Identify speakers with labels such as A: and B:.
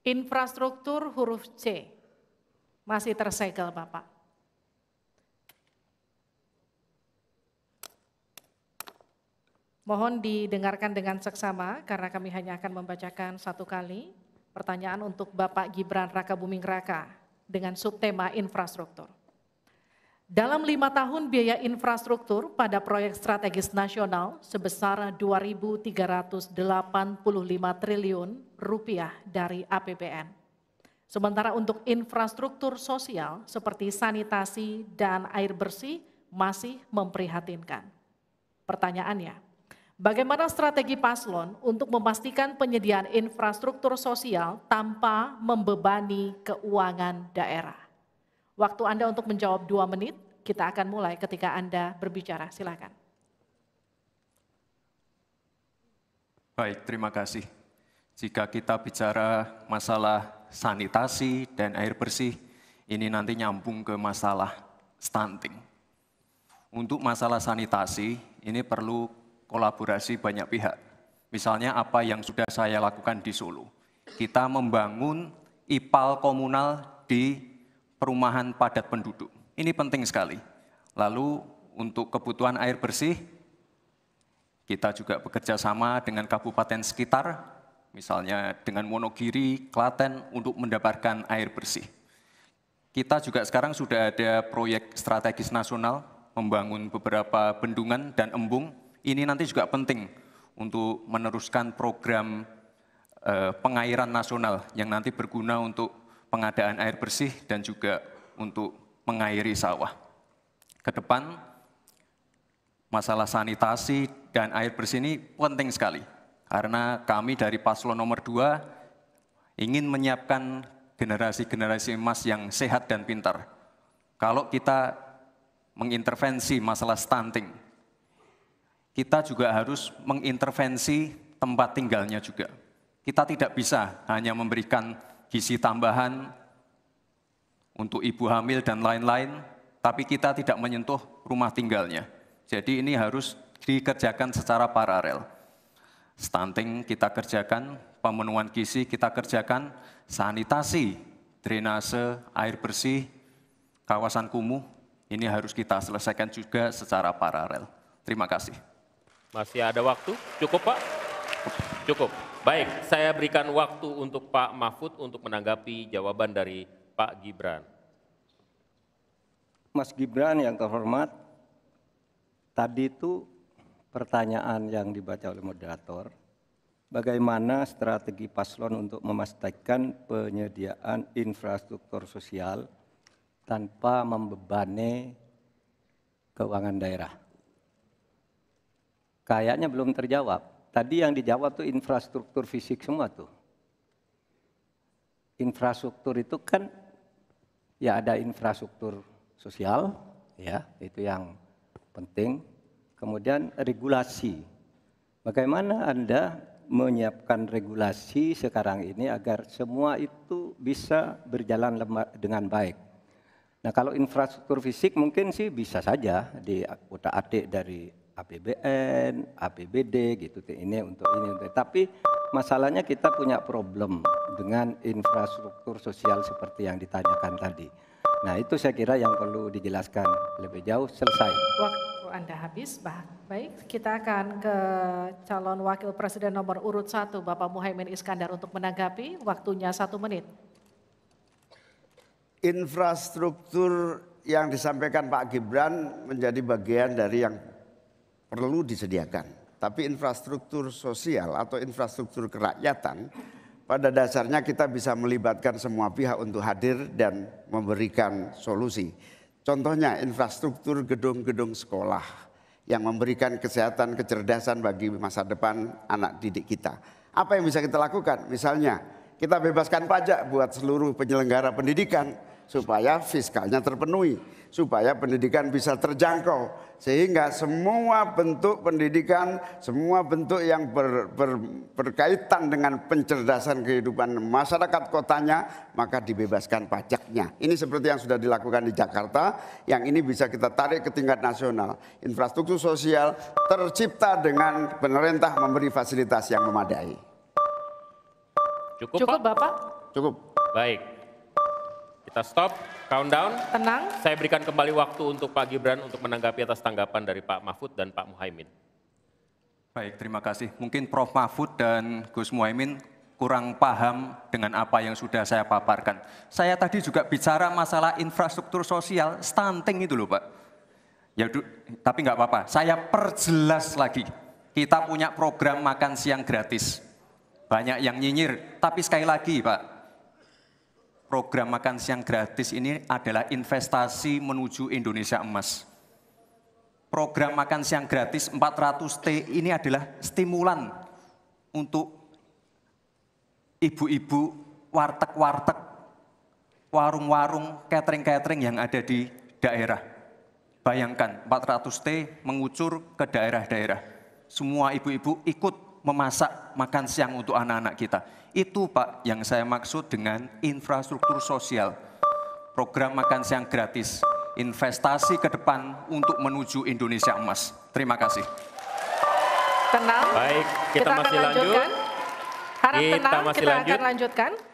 A: Infrastruktur huruf C masih tersegel Bapak. Mohon didengarkan dengan seksama karena kami hanya akan membacakan satu kali pertanyaan untuk Bapak Gibran Raka Buming Raka dengan subtema infrastruktur. Dalam lima tahun biaya infrastruktur pada proyek strategis nasional sebesar 2.385 triliun rupiah dari APBN. Sementara untuk infrastruktur sosial seperti sanitasi dan air bersih masih memprihatinkan. Pertanyaannya, bagaimana strategi paslon untuk memastikan penyediaan infrastruktur sosial tanpa membebani keuangan daerah? Waktu Anda untuk menjawab dua menit, kita akan mulai ketika Anda berbicara. Silakan.
B: Baik, terima kasih. Jika kita bicara masalah sanitasi dan air bersih, ini nanti nyambung ke masalah stunting. Untuk masalah sanitasi, ini perlu kolaborasi banyak pihak. Misalnya apa yang sudah saya lakukan di Solo. Kita membangun IPAL komunal di perumahan padat penduduk. Ini penting sekali. Lalu untuk kebutuhan air bersih, kita juga bekerja sama dengan kabupaten sekitar, misalnya dengan Wonogiri, Klaten, untuk mendapatkan air bersih. Kita juga sekarang sudah ada proyek strategis nasional, membangun beberapa bendungan dan embung. Ini nanti juga penting untuk meneruskan program eh, pengairan nasional yang nanti berguna untuk pengadaan air bersih dan juga untuk mengairi sawah. Ke depan, masalah sanitasi dan air bersih ini penting sekali. Karena kami dari paslon nomor dua ingin menyiapkan generasi-generasi emas yang sehat dan pintar. Kalau kita mengintervensi masalah stunting, kita juga harus mengintervensi tempat tinggalnya juga. Kita tidak bisa hanya memberikan gizi tambahan untuk ibu hamil dan lain-lain, tapi kita tidak menyentuh rumah tinggalnya. Jadi ini harus dikerjakan secara paralel. Stunting kita kerjakan, pemenuhan gizi kita kerjakan, sanitasi, drainase, air bersih, kawasan kumuh, ini harus kita selesaikan juga secara paralel. Terima kasih. Masih ada waktu? Cukup Pak? Cukup. Baik, saya berikan waktu untuk Pak Mahfud untuk menanggapi jawaban dari Pak Gibran.
C: Mas Gibran yang terhormat, tadi itu pertanyaan yang dibaca oleh moderator, bagaimana strategi paslon untuk memastikan penyediaan infrastruktur sosial tanpa membebani keuangan daerah? Kayaknya belum terjawab Tadi yang dijawab tuh infrastruktur fisik semua tuh. Infrastruktur itu kan ya ada infrastruktur sosial, ya itu yang penting. Kemudian regulasi. Bagaimana Anda menyiapkan regulasi sekarang ini agar semua itu bisa berjalan dengan baik. Nah kalau infrastruktur fisik mungkin sih bisa saja di kota atik dari APBN, APBD gitu. Ini untuk ini untuk. Tapi masalahnya kita punya problem dengan infrastruktur sosial seperti yang ditanyakan tadi. Nah, itu saya kira yang perlu dijelaskan lebih jauh selesai.
A: Waktu Anda habis, baik. Kita akan ke calon wakil presiden nomor urut satu, Bapak Muhaimin Iskandar untuk menanggapi. Waktunya satu menit.
D: Infrastruktur yang disampaikan Pak Gibran menjadi bagian dari yang perlu disediakan. Tapi infrastruktur sosial atau infrastruktur kerakyatan pada dasarnya kita bisa melibatkan semua pihak untuk hadir dan memberikan solusi. Contohnya infrastruktur gedung-gedung sekolah yang memberikan kesehatan, kecerdasan bagi masa depan anak didik kita. Apa yang bisa kita lakukan? Misalnya kita bebaskan pajak buat seluruh penyelenggara pendidikan supaya fiskalnya terpenuhi, supaya pendidikan bisa terjangkau, sehingga semua bentuk pendidikan, semua bentuk yang ber, ber, berkaitan dengan pencerdasan kehidupan masyarakat kotanya, maka dibebaskan pajaknya. Ini seperti yang sudah dilakukan di Jakarta, yang ini bisa kita tarik ke tingkat nasional. Infrastruktur sosial tercipta dengan pemerintah memberi fasilitas yang memadai.
A: Cukup, Cukup Bapak?
D: Cukup.
B: Baik. Kita stop, countdown. Tenang. Saya berikan kembali waktu untuk Pak Gibran untuk menanggapi atas tanggapan dari Pak Mahfud dan Pak Muhaimin. Baik, terima kasih. Mungkin Prof. Mahfud dan Gus Muhaimin kurang paham dengan apa yang sudah saya paparkan. Saya tadi juga bicara masalah infrastruktur sosial, stunting itu loh Pak. Ya, tapi nggak apa-apa, saya perjelas lagi. Kita punya program makan siang gratis. Banyak yang nyinyir, tapi sekali lagi Pak, program makan siang gratis ini adalah investasi menuju Indonesia emas. Program makan siang gratis 400T ini adalah stimulan untuk ibu-ibu warteg-warteg, warung-warung, catering-catering yang ada di daerah. Bayangkan 400T mengucur ke daerah-daerah. Semua ibu-ibu ikut memasak makan siang untuk anak-anak kita itu Pak yang saya maksud dengan infrastruktur sosial. Program makan siang gratis, investasi ke depan untuk menuju Indonesia emas. Terima kasih.
A: Tenang. Baik, kita, kita masih lanjutkan. lanjut. Harap kita tenang, masih kita lanjut. akan lanjutkan.